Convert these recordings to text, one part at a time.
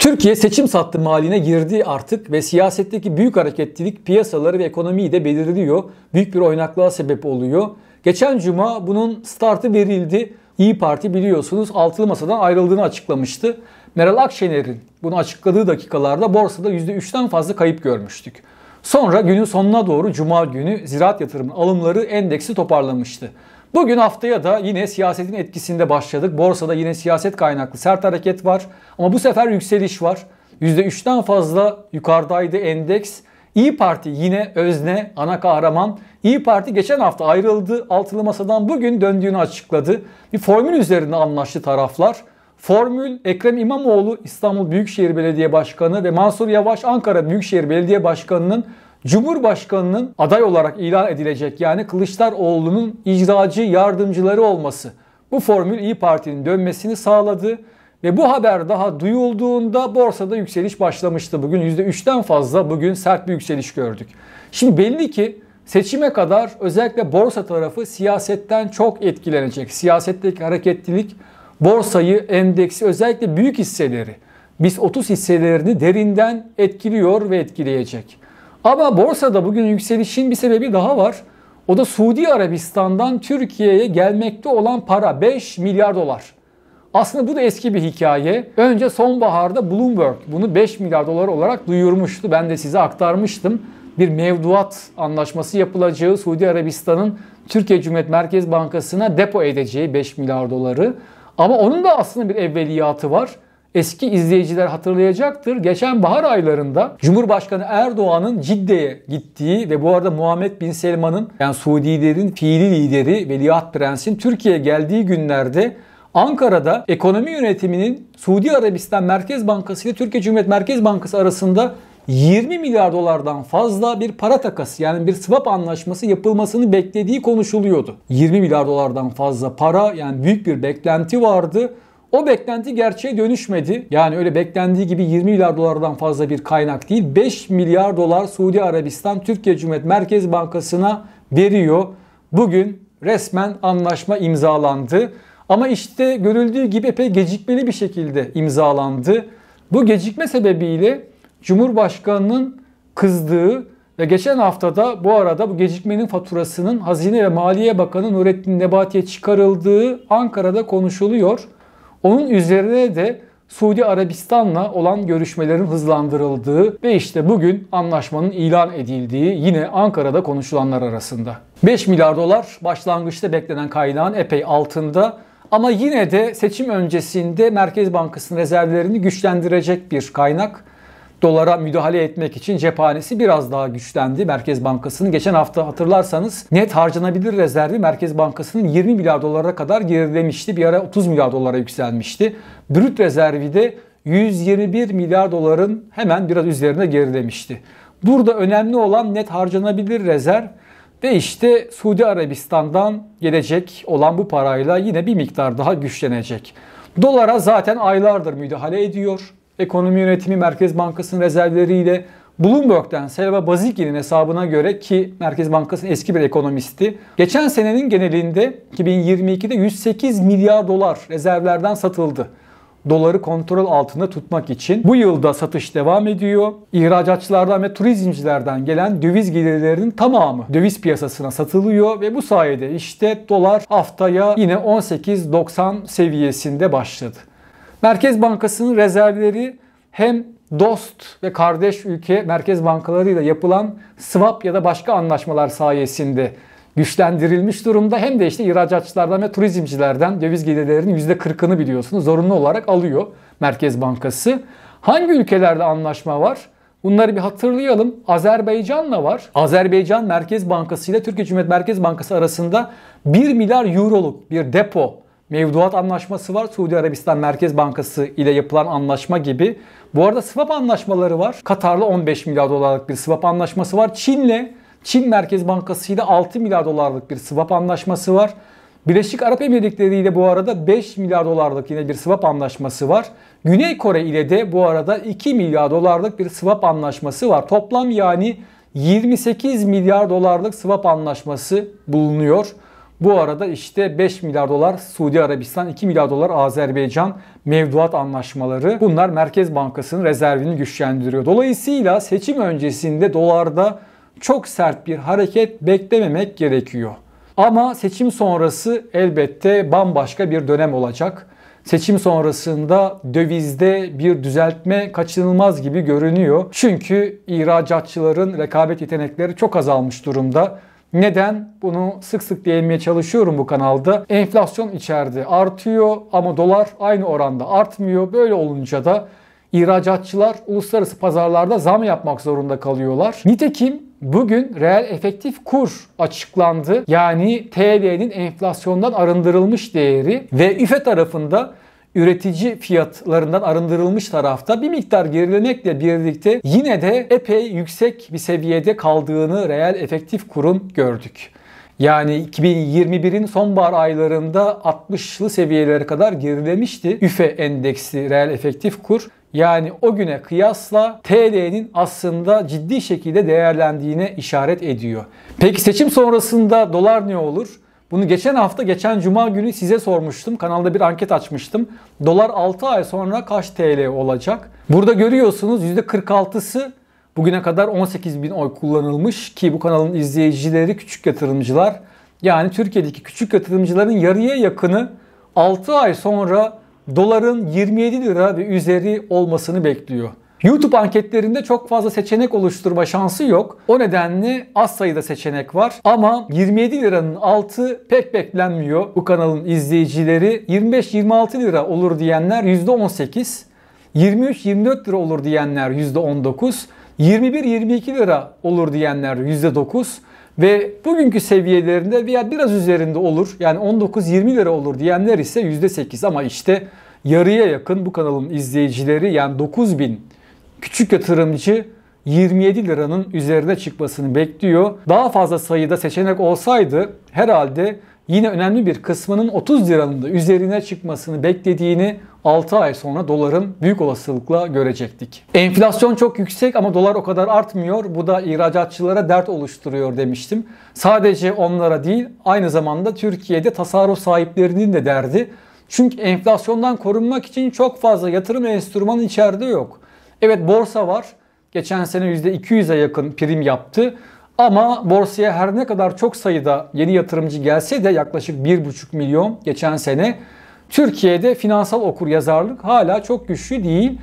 Türkiye seçim sattı maline girdi artık ve siyasetteki büyük hareketlilik piyasaları ve ekonomiyi de belirliyor. Büyük bir oynaklığa sebep oluyor. Geçen cuma bunun startı verildi. İyi Parti biliyorsunuz altılı masadan ayrıldığını açıklamıştı. Meral Akşener'in bunu açıkladığı dakikalarda borsada %3'ten fazla kayıp görmüştük. Sonra günün sonuna doğru cuma günü ziraat yatırımın alımları endeksi toparlamıştı. Bugün haftaya da yine siyasetin etkisinde başladık. Borsada yine siyaset kaynaklı sert hareket var. Ama bu sefer yükseliş var. %3'ten fazla yukarıdaydı endeks. İyi Parti yine özne, ana kahraman. İyi Parti geçen hafta ayrıldı. Altılı masadan bugün döndüğünü açıkladı. Bir formül üzerinde anlaştı taraflar. Formül Ekrem İmamoğlu İstanbul Büyükşehir Belediye Başkanı ve Mansur Yavaş Ankara Büyükşehir Belediye Başkanı'nın Cumhurbaşkanının aday olarak ilan edilecek yani Kılıçdaroğlu'nun icracı yardımcıları olması bu formül İyi Parti'nin dönmesini sağladı ve bu haber daha duyulduğunda borsada yükseliş başlamıştı. Bugün %3'ten fazla bugün sert bir yükseliş gördük. Şimdi belli ki seçime kadar özellikle borsa tarafı siyasetten çok etkilenecek. Siyasetteki hareketlilik borsayı, endeksi özellikle büyük hisseleri, biz 30 hisselerini derinden etkiliyor ve etkileyecek. Ama borsada bugün yükselişin bir sebebi daha var. O da Suudi Arabistan'dan Türkiye'ye gelmekte olan para 5 milyar dolar. Aslında bu da eski bir hikaye. Önce sonbaharda Bloomberg bunu 5 milyar dolar olarak duyurmuştu. Ben de size aktarmıştım. Bir mevduat anlaşması yapılacağı Suudi Arabistan'ın Türkiye Cumhuriyet Merkez Bankası'na depo edeceği 5 milyar doları. Ama onun da aslında bir evveliyatı var eski izleyiciler hatırlayacaktır. Geçen bahar aylarında Cumhurbaşkanı Erdoğan'ın Cidde'ye gittiği ve bu arada Muhammed Bin Selman'ın yani Suudilerin fiili lideri Veliaht Prens'in Türkiye'ye geldiği günlerde Ankara'da ekonomi yönetiminin Suudi Arabistan Merkez Bankası ile Türkiye Cumhuriyet Merkez Bankası arasında 20 milyar dolardan fazla bir para takası yani bir swap anlaşması yapılmasını beklediği konuşuluyordu. 20 milyar dolardan fazla para yani büyük bir beklenti vardı. O beklenti gerçeğe dönüşmedi. Yani öyle beklendiği gibi 20 milyar dolardan fazla bir kaynak değil. 5 milyar dolar Suudi Arabistan Türkiye Cumhuriyet Merkez Bankası'na veriyor. Bugün resmen anlaşma imzalandı. Ama işte görüldüğü gibi epey gecikmeli bir şekilde imzalandı. Bu gecikme sebebiyle Cumhurbaşkanı'nın kızdığı ve geçen haftada bu arada bu gecikmenin faturasının Hazine ve Maliye Bakanı Nurettin Nebati'ye çıkarıldığı Ankara'da konuşuluyor. Onun üzerine de Suudi Arabistan'la olan görüşmelerin hızlandırıldığı ve işte bugün anlaşmanın ilan edildiği yine Ankara'da konuşulanlar arasında. 5 milyar dolar başlangıçta beklenen kaynağın epey altında ama yine de seçim öncesinde Merkez Bankası'nın rezervlerini güçlendirecek bir kaynak dolara müdahale etmek için cephanesi biraz daha güçlendi Merkez Bankası'nın. Geçen hafta hatırlarsanız net harcanabilir rezervi Merkez Bankası'nın 20 milyar dolara kadar gerilemişti. Bir ara 30 milyar dolara yükselmişti. Brüt rezervi de 121 milyar doların hemen biraz üzerine gerilemişti. Burada önemli olan net harcanabilir rezerv ve işte Suudi Arabistan'dan gelecek olan bu parayla yine bir miktar daha güçlenecek. Dolara zaten aylardır müdahale ediyor. Ekonomi Yönetimi Merkez Bankası'nın rezervleriyle Bloomberg'den Selva Baziki'nin hesabına göre ki Merkez Bankası'nın eski bir ekonomisti, geçen senenin genelinde 2022'de 108 milyar dolar rezervlerden satıldı. Doları kontrol altında tutmak için bu yılda satış devam ediyor. İhracatçılardan ve turizmcilerden gelen döviz gelirlerinin tamamı döviz piyasasına satılıyor ve bu sayede işte dolar haftaya yine 18.90 seviyesinde başladı. Merkez Bankası'nın rezervleri hem dost ve kardeş ülke merkez bankalarıyla yapılan swap ya da başka anlaşmalar sayesinde güçlendirilmiş durumda. Hem de işte ihracatçılardan ve turizmcilerden döviz gelirlerinin %40'ını biliyorsunuz zorunlu olarak alıyor Merkez Bankası. Hangi ülkelerde anlaşma var? Bunları bir hatırlayalım. Azerbaycan'la var. Azerbaycan Merkez Bankası ile Türkiye Cumhuriyet Merkez Bankası arasında 1 milyar euroluk bir depo mevduat anlaşması var. Suudi Arabistan Merkez Bankası ile yapılan anlaşma gibi. Bu arada swap anlaşmaları var. Katar'la 15 milyar dolarlık bir swap anlaşması var. Çin'le Çin Merkez Bankası ile 6 milyar dolarlık bir swap anlaşması var. Birleşik Arap Emirlikleri ile bu arada 5 milyar dolarlık yine bir swap anlaşması var. Güney Kore ile de bu arada 2 milyar dolarlık bir swap anlaşması var. Toplam yani 28 milyar dolarlık swap anlaşması bulunuyor. Bu arada işte 5 milyar dolar Suudi Arabistan, 2 milyar dolar Azerbaycan mevduat anlaşmaları. Bunlar Merkez Bankası'nın rezervini güçlendiriyor. Dolayısıyla seçim öncesinde dolarda çok sert bir hareket beklememek gerekiyor. Ama seçim sonrası elbette bambaşka bir dönem olacak. Seçim sonrasında dövizde bir düzeltme kaçınılmaz gibi görünüyor. Çünkü ihracatçıların rekabet yetenekleri çok azalmış durumda. Neden? Bunu sık sık değinmeye çalışıyorum bu kanalda. Enflasyon içeride artıyor ama dolar aynı oranda artmıyor. Böyle olunca da ihracatçılar uluslararası pazarlarda zam yapmak zorunda kalıyorlar. Nitekim Bugün reel efektif kur açıklandı. Yani TL'nin enflasyondan arındırılmış değeri ve üfe tarafında üretici fiyatlarından arındırılmış tarafta bir miktar gerilemekle birlikte yine de epey yüksek bir seviyede kaldığını reel efektif kurun gördük. Yani 2021'in sonbahar aylarında 60'lı seviyelere kadar gerilemişti üfe endeksi reel efektif kur. Yani o güne kıyasla TL'nin aslında ciddi şekilde değerlendiğine işaret ediyor. Peki seçim sonrasında dolar ne olur? Bunu geçen hafta, geçen cuma günü size sormuştum. Kanalda bir anket açmıştım. Dolar 6 ay sonra kaç TL olacak? Burada görüyorsunuz %46'sı bugüne kadar 18 bin oy kullanılmış ki bu kanalın izleyicileri küçük yatırımcılar. Yani Türkiye'deki küçük yatırımcıların yarıya yakını 6 ay sonra doların 27 lira ve üzeri olmasını bekliyor. YouTube anketlerinde çok fazla seçenek oluşturma şansı yok. O nedenle az sayıda seçenek var. Ama 27 liranın altı pek beklenmiyor bu kanalın izleyicileri. 25-26 lira olur diyenler %18. 23-24 lira olur diyenler %19. 21-22 lira olur diyenler %9 ve bugünkü seviyelerinde veya biraz üzerinde olur yani 19-20 lira olur diyenler ise %8 ama işte yarıya yakın bu kanalın izleyicileri yani 9000 küçük yatırımcı 27 liranın üzerine çıkmasını bekliyor. Daha fazla sayıda seçenek olsaydı herhalde yine önemli bir kısmının 30 liranın da üzerine çıkmasını beklediğini 6 ay sonra doların büyük olasılıkla görecektik. Enflasyon çok yüksek ama dolar o kadar artmıyor. Bu da ihracatçılara dert oluşturuyor demiştim. Sadece onlara değil aynı zamanda Türkiye'de tasarruf sahiplerinin de derdi. Çünkü enflasyondan korunmak için çok fazla yatırım enstrümanı içeride yok. Evet borsa var. Geçen sene %200'e yakın prim yaptı. Ama borsaya her ne kadar çok sayıda yeni yatırımcı gelse de yaklaşık 1,5 milyon geçen sene Türkiye'de finansal okur yazarlık hala çok güçlü değil.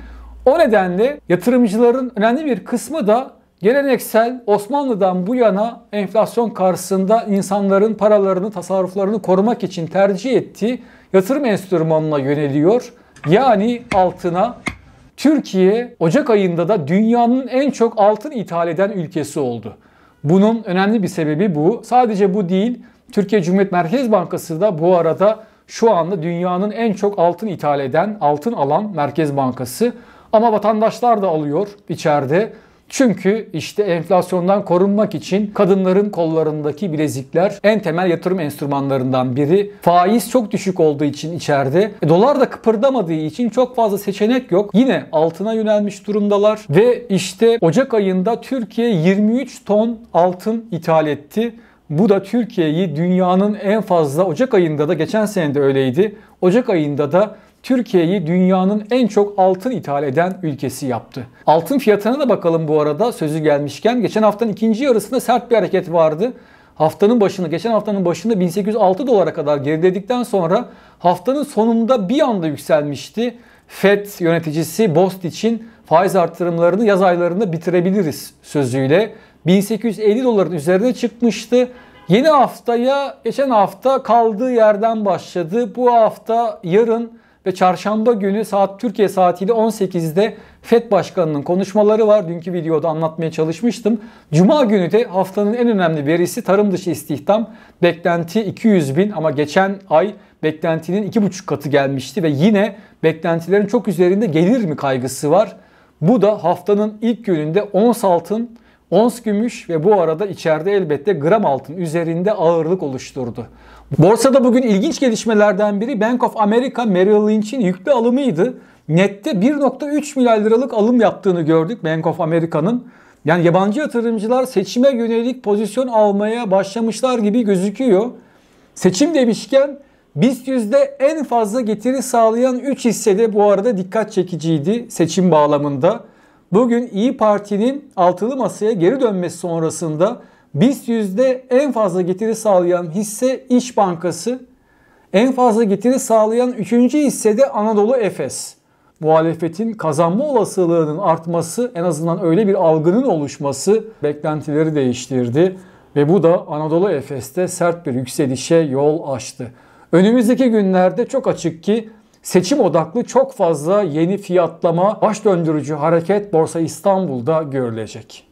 O nedenle yatırımcıların önemli bir kısmı da geleneksel Osmanlı'dan bu yana enflasyon karşısında insanların paralarını, tasarruflarını korumak için tercih ettiği yatırım enstrümanına yöneliyor. Yani altına, Türkiye Ocak ayında da dünyanın en çok altın ithal eden ülkesi oldu. Bunun önemli bir sebebi bu. Sadece bu değil, Türkiye Cumhuriyet Merkez Bankası da bu arada şu anda dünyanın en çok altın ithal eden, altın alan Merkez Bankası. Ama vatandaşlar da alıyor içeride. Çünkü işte enflasyondan korunmak için kadınların kollarındaki bilezikler en temel yatırım enstrümanlarından biri. Faiz çok düşük olduğu için içeride. E, dolar da kıpırdamadığı için çok fazla seçenek yok. Yine altına yönelmiş durumdalar ve işte Ocak ayında Türkiye 23 ton altın ithal etti. Bu da Türkiye'yi dünyanın en fazla Ocak ayında da geçen sene de öyleydi. Ocak ayında da Türkiye'yi dünyanın en çok altın ithal eden ülkesi yaptı. Altın fiyatına da bakalım bu arada sözü gelmişken. Geçen haftanın ikinci yarısında sert bir hareket vardı. Haftanın başını, geçen haftanın başında 1806 dolara kadar geriledikten sonra haftanın sonunda bir anda yükselmişti. FED yöneticisi BOST için faiz artırımlarını yaz aylarında bitirebiliriz sözüyle. 1850 doların üzerine çıkmıştı. Yeni haftaya geçen hafta kaldığı yerden başladı. Bu hafta yarın ve çarşamba günü saat Türkiye saatiyle 18'de FED Başkanı'nın konuşmaları var. Dünkü videoda anlatmaya çalışmıştım. Cuma günü de haftanın en önemli verisi tarım dışı istihdam. Beklenti 200 bin ama geçen ay beklentinin 2,5 katı gelmişti ve yine beklentilerin çok üzerinde gelir mi kaygısı var. Bu da haftanın ilk gününde ons altın ons gümüş ve bu arada içeride elbette gram altın üzerinde ağırlık oluşturdu. Borsada bugün ilginç gelişmelerden biri Bank of America Merrill Lynch'in yüklü alımıydı. Nette 1.3 milyar liralık alım yaptığını gördük Bank of America'nın. Yani yabancı yatırımcılar seçime yönelik pozisyon almaya başlamışlar gibi gözüküyor. Seçim demişken BIST yüzde en fazla getiri sağlayan 3 de bu arada dikkat çekiciydi seçim bağlamında. Bugün İyi Parti'nin altılı masaya geri dönmesi sonrasında BIST yüzde en fazla getiri sağlayan hisse İş Bankası, en fazla getiri sağlayan üçüncü hisse de Anadolu Efes. Muhalefetin kazanma olasılığının artması en azından öyle bir algının oluşması beklentileri değiştirdi ve bu da Anadolu Efes'te sert bir yükselişe yol açtı. Önümüzdeki günlerde çok açık ki Seçim odaklı çok fazla yeni fiyatlama baş döndürücü hareket Borsa İstanbul'da görülecek.